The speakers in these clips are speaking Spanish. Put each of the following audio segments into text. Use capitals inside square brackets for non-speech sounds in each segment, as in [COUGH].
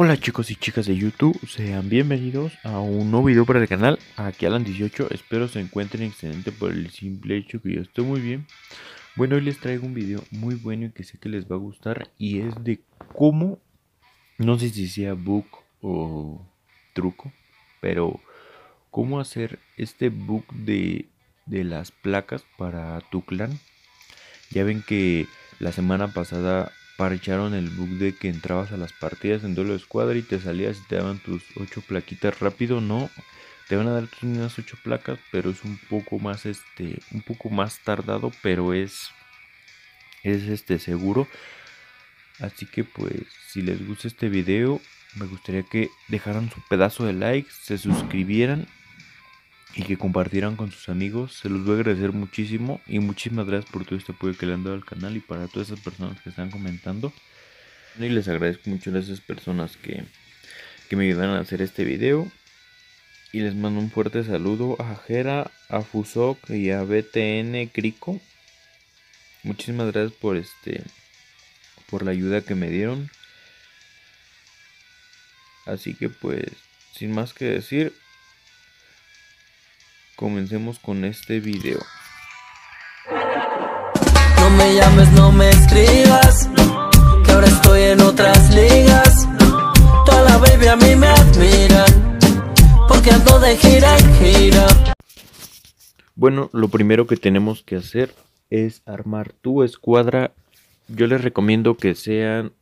Hola chicos y chicas de YouTube, sean bienvenidos a un nuevo video para el canal, aquí Alan 18, espero se encuentren excelente por el simple hecho que yo estoy muy bien. Bueno, hoy les traigo un video muy bueno y que sé que les va a gustar y es de cómo, no sé si sea book o truco, pero cómo hacer este book de, de las placas para tu clan. Ya ven que la semana pasada parcharon el bug de que entrabas a las partidas en duelo de escuadra y te salías y te daban tus 8 plaquitas rápido, no. Te van a dar tus mismas 8 placas, pero es un poco más este un poco más tardado, pero es es este seguro. Así que pues si les gusta este video, me gustaría que dejaran su pedazo de like, se suscribieran y que compartieran con sus amigos. Se los voy a agradecer muchísimo y muchísimas gracias por todo este apoyo que le han dado al canal y para todas esas personas que están comentando. Y les agradezco mucho a esas personas que, me ayudaron a hacer este video. Y les mando un fuerte saludo a Jera, a Fusok y a BTN Crico. Muchísimas gracias por este por la ayuda que me dieron. Así que pues sin más que decir, comencemos con este video. No me llames, no me escribas, ahora estoy en otras ligas. Toda a me porque de gira gira. Bueno, lo primero que tenemos que hacer es armar tu escuadra. Yo les recomiendo que sean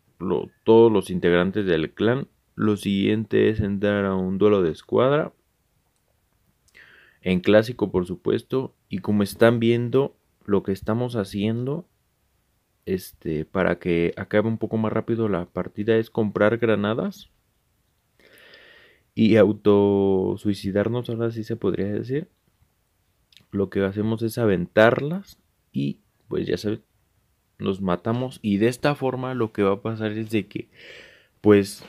todos los integrantes del clan. Lo siguiente es entrar a un duelo de escuadra en clásico por supuesto y como están viendo lo que estamos haciendo este para que acabe un poco más rápido la partida es comprar granadas y autosuicidarnos ahora sí se podría decir lo que hacemos es aventarlas y pues ya saben nos matamos y de esta forma lo que va a pasar es de que pues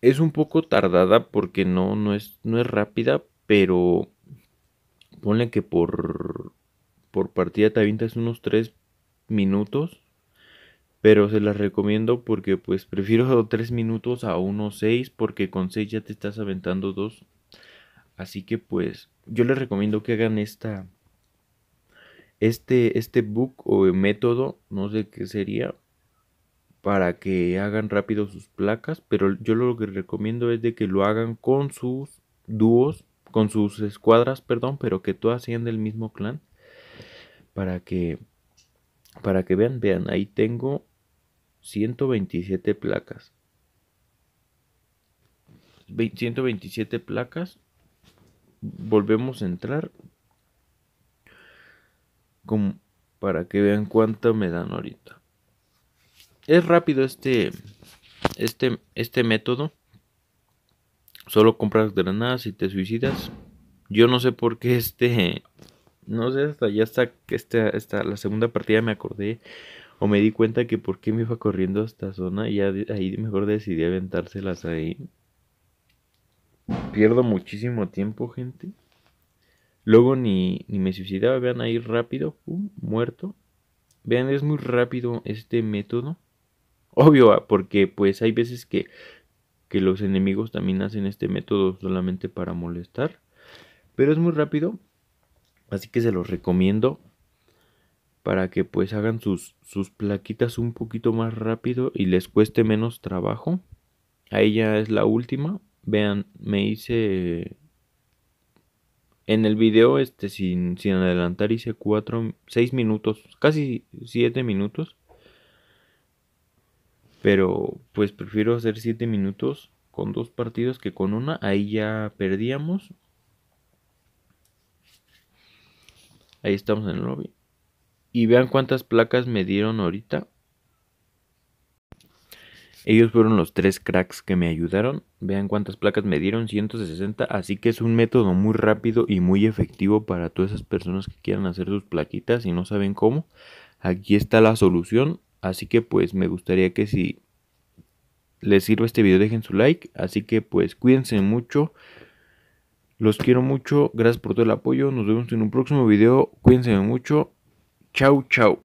es un poco tardada porque no no es no es rápida pero ponle que por, por partida te avientas unos 3 minutos. Pero se las recomiendo porque pues prefiero 3 [LAUGHS] minutos a unos 6 porque con 6 ya te estás aventando 2. Así que pues yo les recomiendo que hagan esta este este book o método, no sé qué sería, para que hagan rápido sus placas, pero yo lo que recomiendo es de que lo hagan con sus dúos con sus escuadras, perdón, pero que todas sean del mismo clan para que para que vean, vean, ahí tengo 127 placas. 127 placas. Volvemos a entrar. para que vean cuánto me dan ahorita. Es rápido este este este método solo compras granadas y te suicidas. Yo no sé por qué este. [LAUGHS] No sé, hasta ya hasta, está la segunda partida me acordé. O me di cuenta que por qué me iba corriendo a esta zona. Y ya ahí mejor decidí aventárselas ahí. Pierdo muchísimo tiempo, gente. Luego ni, ni me suicidaba. Vean ahí rápido. muerto. Vean, es muy rápido este método. Obvio, ah, porque pues hay veces que que los enemigos también hacen este método solamente para molestar. Pero es muy rápido. Así que se los recomiendo. Para que pues hagan sus, sus plaquitas un poquito más rápido y les cueste menos trabajo. Ahí ya es la última. Vean, me hice... En el video, este, sin, sin adelantar, hice 4, 6 minutos, casi 7 minutos. Pero pues prefiero hacer 7 minutos con dos partidos que con una. Ahí ya perdíamos. Ahí estamos en el lobby. Y vean cuántas placas me dieron ahorita. Ellos fueron los tres cracks que me ayudaron. Vean cuántas placas me dieron, 160. Así que es un método muy rápido y muy efectivo para todas esas personas que quieran hacer sus plaquitas y no saben cómo. Aquí está la solución. Así que pues me gustaría que si les sirva este video dejen su like. Así que pues cuídense mucho. Los quiero mucho. Gracias por todo el apoyo. Nos vemos en un próximo video. Cuídense mucho. Chau, chau.